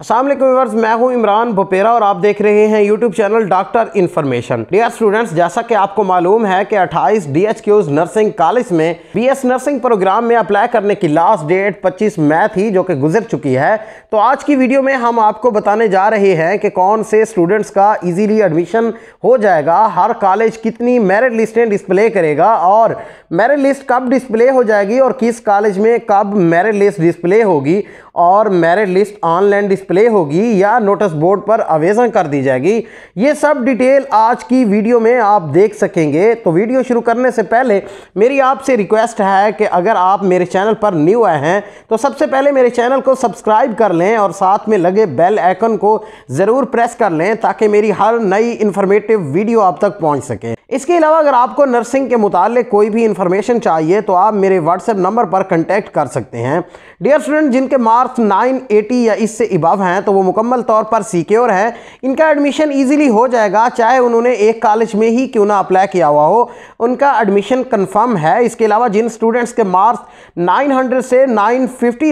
असल व्यवर्स मैं हूं इमरान भुपेरा और आप देख रहे हैं YouTube channel doctor information dear students जैसा कि आपको मालूम है कि 28 डी एच नर्सिंग कॉलेज में एस नर्सिंग प्रोग्राम में अप्लाई करने की लास्ट डेट 25 मई थी जो कि गुजर चुकी है तो आज की वीडियो में हम आपको बताने जा रहे हैं कि कौन से स्टूडेंट्स का ईजीली एडमिशन हो जाएगा हर कॉलेज कितनी मेरिट लिस्टें डिस्प्ले करेगा और मेरिट लिस्ट कब डिस्प्ले हो जाएगी और किस कॉलेज में कब मेरिट लिस्ट डिस्प्ले होगी और मेरिट लिस्ट ऑनलाइन डिस्प्ले होगी या नोटिस बोर्ड पर आवेदन कर दी जाएगी ये सब डिटेल आज की वीडियो में आप देख सकेंगे तो वीडियो शुरू करने से पहले मेरी आपसे रिक्वेस्ट है कि अगर आप मेरे चैनल पर न्यू आए हैं तो सबसे पहले मेरे चैनल को सब्सक्राइब कर लें और साथ में लगे बेल आइकन को ज़रूर प्रेस कर लें ताकि मेरी हर नई इन्फॉर्मेटिव वीडियो आप तक पहुँच सकें इसके अलावा अगर आपको नर्सिंग के मुतालिक कोई भी इन्फॉर्मेशन चाहिए तो आप मेरे व्हाट्सएप नंबर पर कंटेक्ट कर सकते हैं डियर स्टूडेंट जिनके मार्क्स 980 या इससे इबव हैं तो वो मुकम्मल तौर पर सिक्योर हैं इनका एडमिशन इजीली हो जाएगा चाहे उन्होंने एक कॉलेज में ही क्यों ना अप्लाई किया हुआ हो उनका एडमिशन कन्फर्म है इसके अलावा जिन स्टूडेंट्स के मार्क्स नाइन से नाइन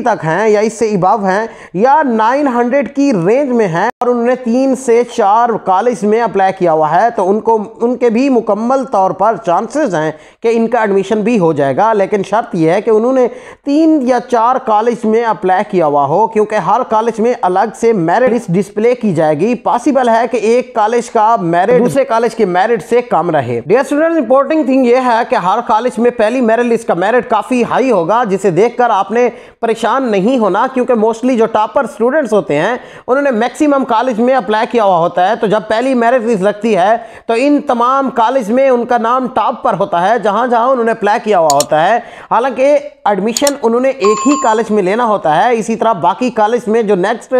तक हैं या इससे इबव हैं या नाइन की रेंज में हैं और उन्होंने तीन से चार कॉलेज में अप्लाई किया हुआ है तो उनको उनके भी मुकम्मल तौर पर चांसेस हैं कि इनका एडमिशन भी हो जाएगा लेकिन शर्त यह है कि उन्होंने तीन या चार कॉलेज में अप्लाई किया हुआ हो क्योंकि हर कॉलेज में अलग से मेरिट लिस्ट डिस्प्ले की जाएगी पॉसिबल है कि एक कॉलेज का मेरिट दूसरे कॉलेज के मेरिट से कम रहे डियर स्टूडेंट इंपॉर्टेंट थिंग यह है कि हर कॉलेज में पहली मेरिट लिस्ट का मेरिट काफ़ी हाई होगा जिसे देखकर आपने परेशान नहीं होना क्योंकि मोस्टली जो टॉपर स्टूडेंट्स होते हैं उन्होंने मैक्सिमम कॉलेज में अप्लाई किया हुआ होता है तो जब पहली मेरिट लिस्ट लगती है तो इन तमाम कॉलेज में उनका नाम टॉप पर होता है जहाँ जहाँ उन्होंने अप्लाई किया हुआ होता है हालांकि एडमिशन उन्होंने एक ही कॉलेज में लेना होता है इसी तरह बाकी कॉलेज में जो नेक्स्ट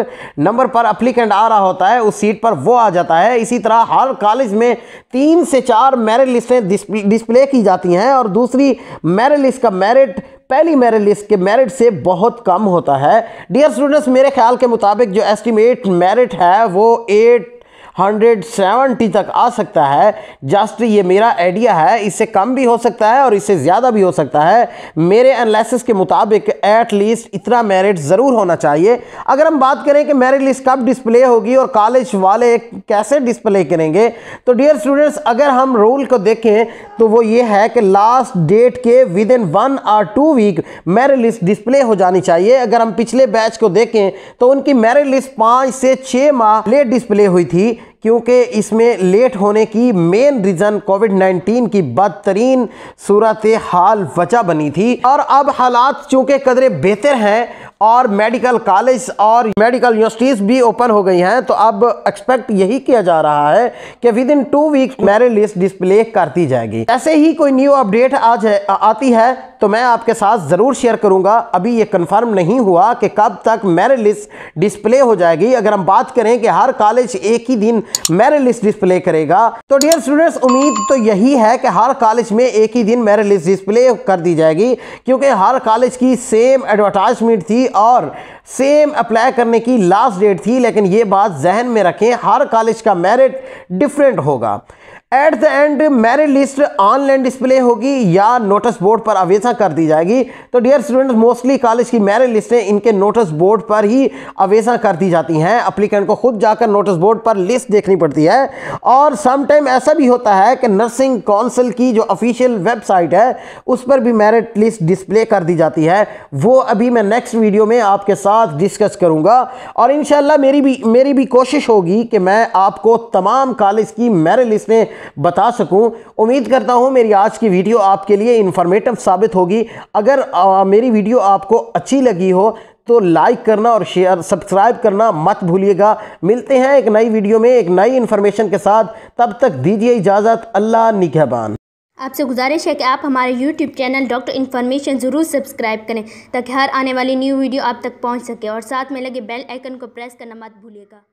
नंबर पर अप्लीकेंट आ रहा होता है उस सीट पर वो आ जाता है इसी तरह हर कॉलेज में तीन से चार मेरिट लिस्टें डिस्प्ले की जाती हैं और दूसरी मेरिट लिस्ट का मेरिट पहली मेरिट लिस्ट के मेरिट से बहुत कम होता है डियर स्टूडेंट्स मेरे ख्याल के मुताबिक जो एस्टिमेट मेरिट है वो एट 170 तक आ सकता है जस्ट ये मेरा आइडिया है इससे कम भी हो सकता है और इससे ज़्यादा भी हो सकता है मेरे एनालिसिस के मुताबिक एट लीस्ट इतना मेरिट ज़रूर होना चाहिए अगर हम बात करें कि मेरिट लिस्ट कब डिस्प्ले होगी और कॉलेज वाले कैसे डिस्प्ले करेंगे तो डियर स्टूडेंट्स अगर हम रूल को देखें तो वो ये है कि लास्ट डेट के विद इन वन और two week merit list display हो जानी चाहिए अगर हम पिछले बैच को देखें तो उनकी मेरिट लिस्ट पाँच से छः माह लेट डिस्प्ले हुई थी क्योंकि इसमें लेट होने की मेन रीज़न कोविड 19 की बदतरीन सूरत हाल वजह बनी थी और अब हालात चूँकि कदरे बेहतर हैं और मेडिकल कॉलेज और मेडिकल यूनिवर्सिटीज़ भी ओपन हो गई हैं तो अब एक्सपेक्ट यही किया जा रहा है कि within two weeks merit list display कर दी जाएगी ऐसे ही कोई न्यू अपडेट आज है, आती है तो मैं आपके साथ ज़रूर शेयर करूँगा अभी ये कंफर्म नहीं हुआ कि कब तक मेरिट लिस्ट डिस्प्ले हो जाएगी अगर हम बात करें कि हर कॉलेज एक ही दिन मेरिट लिस्ट डिस्प्ले करेगा तो डियर स्टूडेंट्स उम्मीद तो यही है कि हर कॉलेज में एक ही दिन मेरिट लिस्ट डिस्प्ले कर दी जाएगी क्योंकि हर कॉलेज की सेम एडवर्टाइजमेंट थी और सेम अप्लाई करने की लास्ट डेट थी लेकिन ये बात जहन में रखें हर कॉलेज का मेरिट डिफरेंट होगा at the end merit list online display होगी या नोटिस बोर्ड पर अवेसा कर दी जाएगी तो डियर स्टूडेंट्स मोस्टली कॉलेज की मेरिट लिस्टें इनके नोटिस बोर्ड पर ही अवेसा कर दी जाती हैं अप्लीकेंट को खुद जाकर नोटिस बोर्ड पर लिस्ट देखनी पड़ती है और समटाइम ऐसा भी होता है कि नर्सिंग काउंसिल की जो ऑफिशियल वेबसाइट है उस पर भी मेरिट लिस्ट डिस्प्ले कर दी जाती है वो अभी मैं नेक्स्ट वीडियो में आपके साथ डिस्कस करूँगा और इन मेरी भी मेरी भी कोशिश होगी कि मैं आपको तमाम कॉलेज की मेरिट लिस्टें बता सकूं उम्मीद करता हूं मेरी आज की वीडियो आपके लिए इन्फॉर्मेटिव साबित होगी अगर आ, मेरी वीडियो आपको अच्छी लगी हो तो लाइक करना और शेयर सब्सक्राइब करना मत भूलिएगा मिलते हैं एक नई वीडियो में एक नई इन्फॉर्मेशन के साथ तब तक दीजिए इजाज़त अल्लाह निगहबान आपसे गुजारिश है कि आप हमारे YouTube चैनल डॉक्टर इन्फॉर्मेशन ज़रूर सब्सक्राइब करें ताकि हर आने वाली न्यू वीडियो आप तक पहुंच सके और साथ में लगे बेल आइकन को प्रेस करना मत भूलिएगा